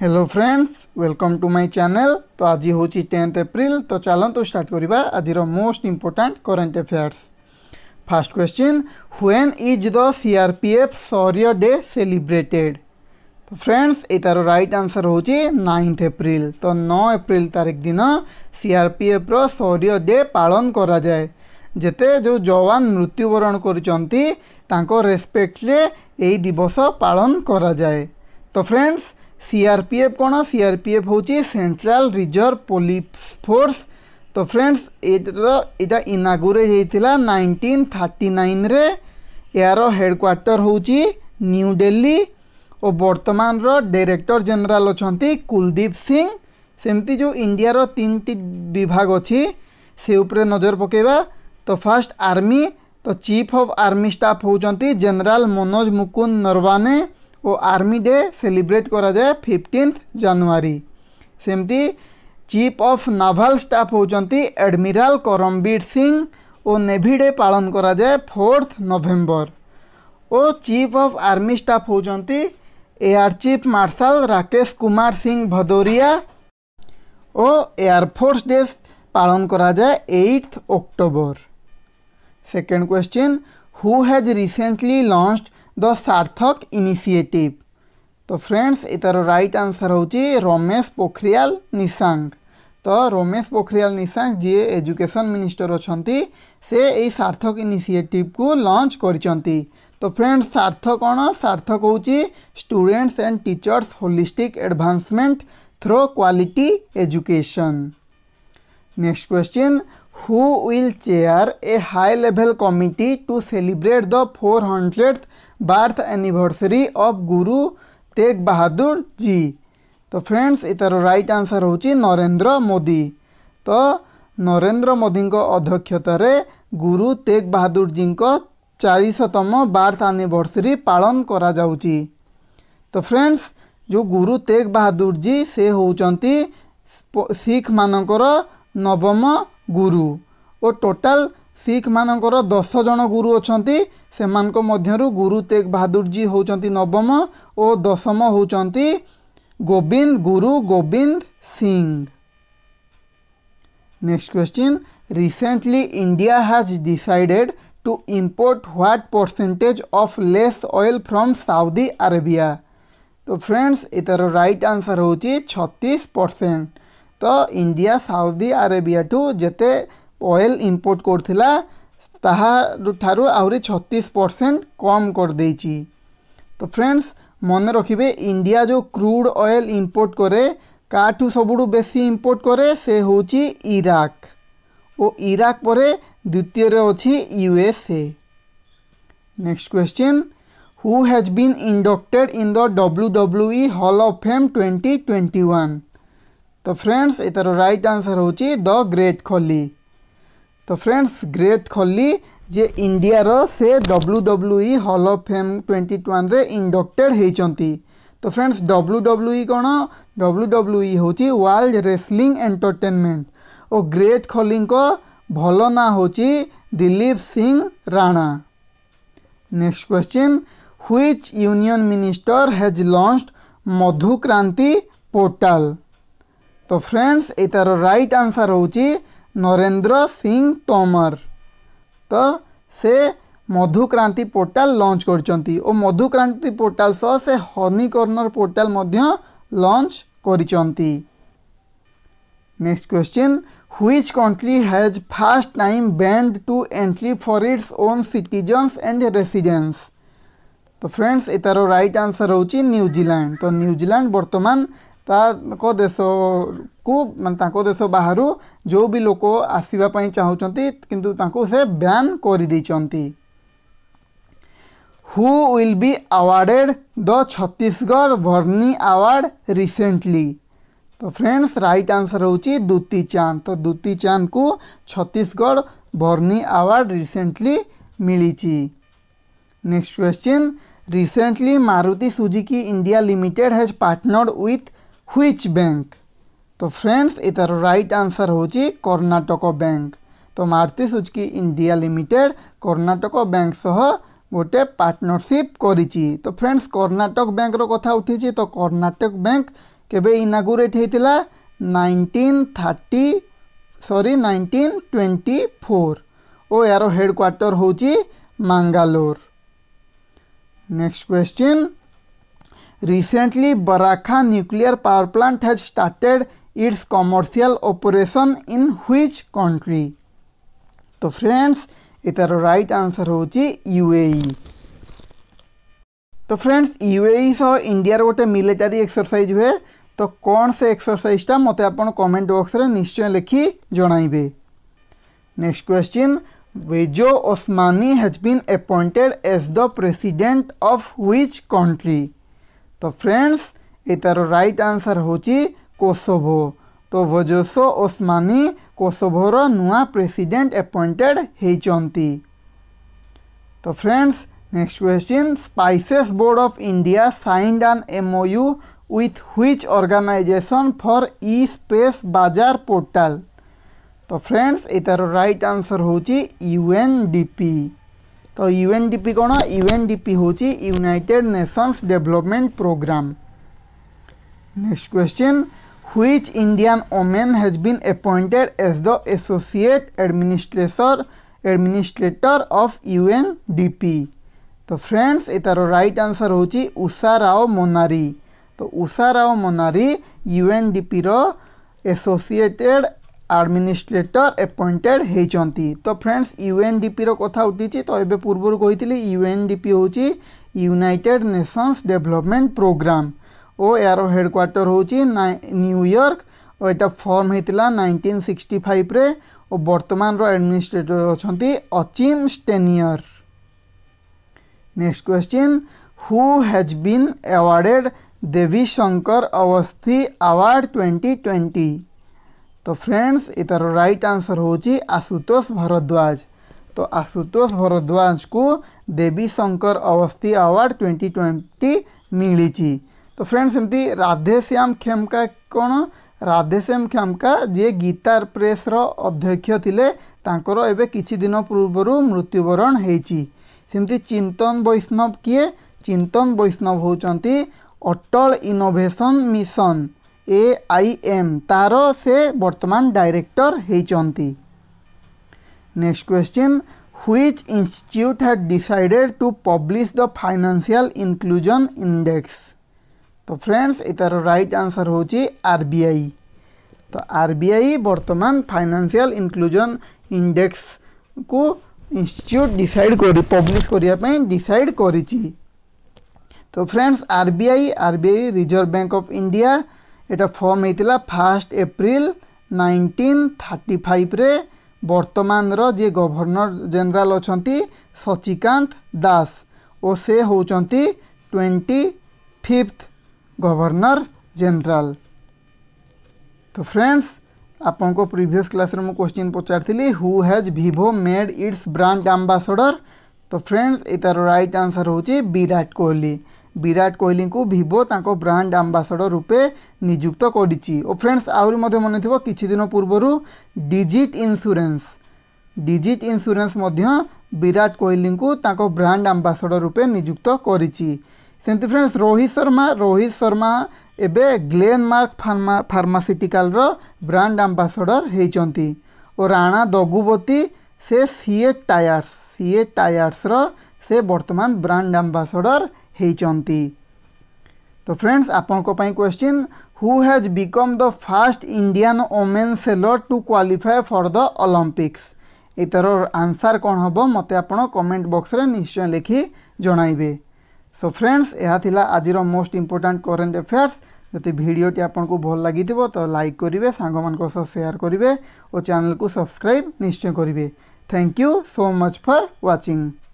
Hello friends welcome to my channel ତ ଆଜି ହେଉଛି ଟେନ୍ଥ ଏପ୍ରିଲ ତ ଚାଲନ୍ତୁ ଷ୍ଟାର୍ଟ କରିବା ଆଜିର most important current affairs first question when is the C R P F Shaurya day celebrated ତ ଫ୍ରେଣ୍ଡସ୍ ଏଇଟାର ରାଇଟ୍ ଆନ୍ସର୍ ହେଉଛି ନାଇନ୍ଥ ଏପ୍ରିଲ ତ ନଅ ଏପ୍ରିଲ ତାରିଖ ଦିନ ସି ଆର୍ ପି ଏଫ୍ର ସୌର୍ୟ ଡେ ପାଳନ କରାଯାଏ ଯେତେ ଯେଉଁ ଯବାନ ମୃତ୍ୟୁବରଣ କରୁଛନ୍ତି ତାଙ୍କ ରେସ୍ପେକ୍ଟରେ ଏହି ଦିବସ ପାଳନ କରାଯାଏ তো ଫ୍ରେଣ୍ଡସ୍ ସିଆର୍ପିଏଫ୍ କ'ଣ ସିଆର୍ପିଏଫ୍ ହେଉଛି ସେଣ୍ଟ୍ରାଲ ରିଜର୍ଭ ପୋଲିସ୍ ଫୋର୍ସ ତ ଫ୍ରେଣ୍ଡସ୍ ଏଇଟାର ଏଇଟା ଇନାଗୁରେଟ୍ ହେଇଥିଲା ନାଇଣ୍ଟିନ୍ ଥାର୍ଟି ନାଇନ୍ରେ ଏହାର ହେଡ଼କ୍ୱାର୍ଟର ହେଉଛି ନ୍ୟୁ ଦିଲ୍ଲୀ ଓ ବର୍ତ୍ତମାନର ଡାଇରେକ୍ଟର ଜେନେରାଲ ଅଛନ୍ତି କୁଲଦୀପ ସିଂ ସେମିତି ଯେଉଁ ଇଣ୍ଡିଆର ତିନିଟି ବିଭାଗ ଅଛି ସେ ଉପରେ ନଜର ପକାଇବା ତ ଫାର୍ଷ୍ଟ ଆର୍ମି ତ ଚିଫ୍ ଅଫ୍ ଆର୍ମି ଷ୍ଟାଫ୍ ହେଉଛନ୍ତି ଜେନେରାଲ ମନୋଜ ମୁକୁନ୍ଦ ନରୱାନେ ও আর্মি ডে সেলিব্রেট করা যায় ফিফটিন্থ জানুয়ারি সেমতি চিফ অফ নাভাল স্টাফ হচ্ছেন এডমিরাল করমবীর সিং ও নেভি ডে পালন করা যায় ফোর্থ নভেম্বর ও চিফ অফ আর্মি স্টাফ হচ্ছেন air chief marshal Rakesh Kumar Singh Bhadauria ও এয়ারফোর্স ডে পালন করা যায় eight October second question who has recently launched the सार्थक इनिशिएटिव তো ফ্রেন্ডস এটার রাইট আনসার হচ্ছে রমেশ পোখরিয়াল নিশাঙ্ক তো রমেশ পোখরিয়াল নিশাঙ্ক যে এজুকেশন মিনিষ্টর অনেক সে এই সার্থক ইনিসিয়েটিভকু লঞ্চ করছেন তো ফ্রেন্ডস সার্থ কোণ সার্থক হচ্ছে students and teachers holistic advancement through quality education next question who will chair a high level committee to celebrate the four hundred birth anniversary of Guru Tegh बहादुर जी तो फ्रेंड्स इतार रईट आंसर हूँ नरेन्द्र मोदी तो ନରେନ୍ଦ୍ର ମୋଦିଙ୍କ ଅଧ୍ୟକ୍ଷତାରେ ଗୁରୁ ତେଗ ବାହାଦୁର ଜୀଙ୍କ ଚାରିଶତମ ବାର୍ଥ ଆନିଭର୍ସରୀ ପାଳନ କରାଯାଉଛି ତ ଫ୍ରେଣ୍ଡସ୍ ଯେଉଁ ଗୁରୁ ତେଗ ବାହାଦୁର ଜୀ ସେ ହେଉଛନ୍ତି ଶିଖମାନଙ୍କର ନବମ ଗୁରୁ ଓ ଟୋଟାଲ୍ ଶିଖମାନଙ୍କର ଦଶ ଜଣ ଗୁରୁ ଅଛନ୍ତି से मध्यरु गुरु तेग बहादुर जी होंगे नवम और दशम होती Gobind Guru Gobind Singh next question recently India has decided to import what percentage of less oil from Saudi Arabia तो फ्रेंड्स यार राइट आंसर हूँ छत्तीस परसेंट तो इंडिया साउदी अरेबिया ठू जिते ऑयल इंपोर्ट करूला ତାହାଠାରୁ ଆହୁରି ଛତିଶ ପରସେଣ୍ଟ କମ୍ କରିଦେଇଛି ତ ଫ୍ରେଣ୍ଡସ୍ ମନେ ରଖିବେ ଇଣ୍ଡିଆ ଯେଉଁ କ୍ରୁଡ଼ ଅଏଲ୍ ଇମ୍ପୋର୍ଟ କରେ କାହାଠୁ ସବୁଠୁ ବେଶୀ ଇମ୍ପୋର୍ଟ କରେ ସେ ହେଉଛି ଇରାକ ଓ ଇରାକ ପରେ ଦ୍ୱିତୀୟରେ ଅଛି USA next question who has been inducted in the W W E hall of fame twenty twenty one ତ ଫ୍ରେଣ୍ଡସ୍ ଏତାର ରାଇଟ୍ ଆନ୍ସର୍ ହେଉଛି ଦ ଗ୍ରେଟ୍ ଖଲି तो फ्रेंड्स ग्रेट खोली जे इंडिया रो से W W hall of fame twenty रे inducted होती तो फ्रेंड्स डब्ल्यू डब्ल्यू कौन डब्ल्यू डब्ल्यू हूँ वर्ल्ड रेसलींग एंटरटेनमेंट और ग्रेट खोली भल ना हो Dalip Singh Rana next question which union minister has launch Madhukranti portal तो फ्रेंड्स यार रईट आंसर हो नरेन्द्र सिंह तोमर तो से मधुक्रांति पोर्टाल लॉन्च कर मधुक्रांति पोर्टाल सह से हनी कर्णर पोर्टाल लॉन्च कर next question which country has fast time band to entry for its own citizens and residents तो फ्रेंड्स यार रईट आंसर हूँ न्यूजीलैंड तो न्यूजीलैंड बर्तमान ता देश बाहर जो भी लोक आसवाप चाहते कि बैन कर who will be awarded the Chhattisgarh Veerni award recently तो फ्रेंड्स राइट आंसर हो दूती चांद तो दूती चांद को छत्तीसगढ़ वर्णी अवार्ड रिसेंटली मिली next question recently Maruti Suzuki India limited has partnered with which bank तो फ्रेंड्स यार राइट आंसर हूँ कर्णाटक बैंक तो Maruti Suzuki India limited Karnataka bank सह गोटे पार्टनरशिप कर तो फ्रेंड्स कर्णाटक बैंक रहा उठी तो कर्णाटक बैंक केवे इनागुरेट होता nineteen thirty sorry nineteen twenty four और यार हेडक्वाटर हूँ Mangalore next question Recently, Baraka nuclear power plant has started its commercial operation in which country? तो फ्रेंड्स इतार रईट आंसर हूँ यूएई तो फ्रेंड्स यूएई सह इंडिया गोटे मिलिटारी एक्सरसाइज हुए तो कौन से एक्सरसाइजा मत कमेंट बॉक्स में निश्चय लिखी जनइबे next question Vjosa Osmani has been appointed as the president of which country तो फ्रेंड्स यार राइट आंसर हूँ कोसोभो तो वजोसो ओस्मानी कोसोभोर नुआ प्रेसिडेंट एपॉइंटेड होती तो friends next question spices board of India signed an MOU with which organisation for e spice bazaar portal तो friends यार right answer हूँ यूएनडीपी तो यूएनडीपी कौन यूएनडीपी हूँ united nations development programme next question which Indian woman has been appointed as the associate administrator administrator of UNDP तो friends यार right answer हूँ उषा राव मोनारी तो Usha Rao Monari UNDP associated administrator appointed ହୋଇଛନ୍ତି ତ ଫ୍ରେଣ୍ଡସ୍ ୟୁଏନ୍ଡିପିର କଥା ଉଠିଛି ତ ଏବେ ପୂର୍ବରୁ କହିଥିଲି ୟୁଏନ୍ଡିପି ହେଉଛି ୟୁନାଇଟେଡ଼ ନେସନ୍ସ ଡେଭଲପମେଣ୍ଟ ପ୍ରୋଗ୍ରାମ୍ ଓ ଏହାର ହେଡ଼କ୍ୱାର୍ଟର ହେଉଛି ନ୍ୟୁୟର୍କ ଓ ଏଇଟା ଫର୍ମ ହୋଇଥିଲା ନାଇଣ୍ଟିନ୍ ସିକ୍ସଟି ଫାଇଭ୍ରେ ଓ ବର୍ତ୍ତମାନର ଆଡ଼ମିନିଷ୍ଟ୍ରେଟର ଅଛନ୍ତି Achim Steiner next question who has been awarded Devi Shankar Awasthi award twenty twenty तो फ्रेंड्स यार रईट आंसर हूँ आशुतोष भरद्वाज तो आशुतोष भरद्वाज को Devi Shankar Awasthi award twenty twenty मिली तो फ्रेंड्स एमती राधेश्याम खेमका कौन राधेश्याम खेमका जी गीतार प्रेस अध्यक्ष थे एवं कि दिन पूर्वर मृत्युवरण होमती चिंतन वैष्णव किए चिंतन वैष्णव होती Atal innovation mission A I M तार से बर्तमान डायरेक्टर होती next question which institute has decided to publish the financial inclusion index तो फ्रेंड्स इतार राइट आंसर हूँ आरबीआई तो आरबीआई बर्तमान फाइनेंशियल इनक्लूजन इंडेक्स को इनिट्यूट डिसाइड कर पब्लीश करने डिसाइड कर तो friends RBI RBI reserve bank of India यहाँ फर्म होता first April nineteen thirty five बर्तमान रे गवर्णर जेनेल अच्छा सचिकांत दास और से हूँ ट्वेंटी फिफ्थ गवर्णर जेनेल तो फ्रेंड्स आपन प्रीवियस क्लास में क्वेश्चन पचारी हु हैज भिभो मेड इट्स ब्रांड आम्बासडर तो फ्रेंड्स यार रईट आंसर होची विराट कोहली विराट कोहली को भिवो ब्रांड आंबासडर रूपे निजुक्त कर फ्रेंड्स आहरी मन थी कि दिन पूर्व Digit Insurance Digit Insurance Virat Kohli को ब्रांड आंबासडर रूपे निजुक्त कर फ्रेंड्स रोहित शर्मा रोहित शर्मा एवं ग्लेनमार्क फार्मासीटिकाल ब्रांड आंबासडर हो राणा दगुवती से सीए टायार्स सीए टायर्स रे बर्तमान ब्रांड आंबासडर ହୋଇଛନ୍ତି ତ ଫ୍ରେଣ୍ଡସ୍ ଆପଣଙ୍କ ପାଇଁ question who has become the first Indian woman sailor to qualify for the Olympics ଏଇତାର ଆନ୍ସର୍ କ'ଣ ହେବ ମୋତେ ଆପଣ କମେଣ୍ଟ ବକ୍ସରେ ନିଶ୍ଚୟ ଲେଖି ଜଣାଇବେ ସୋ ଫ୍ରେଣ୍ଡସ୍ ଏହା ଥିଲା ଆଜିର ମୋଷ୍ଟ ଇମ୍ପୋର୍ଟାଣ୍ଟ କରେଣ୍ଟ ଆଫେୟାର୍ସ ଯଦି ଭିଡ଼ିଓଟି ଆପଣଙ୍କୁ ଭଲ ଲାଗିଥିବ ତ ଲାଇକ୍ କରିବେ ସାଙ୍ଗମାନଙ୍କ ସହ ସେୟାର କରିବେ ଓ ଚ୍ୟାନେଲକୁ ସବସ୍କ୍ରାଇବ୍ ନିଶ୍ଚୟ କରିବେ thank you so much for ୱାଚିଙ୍ଗ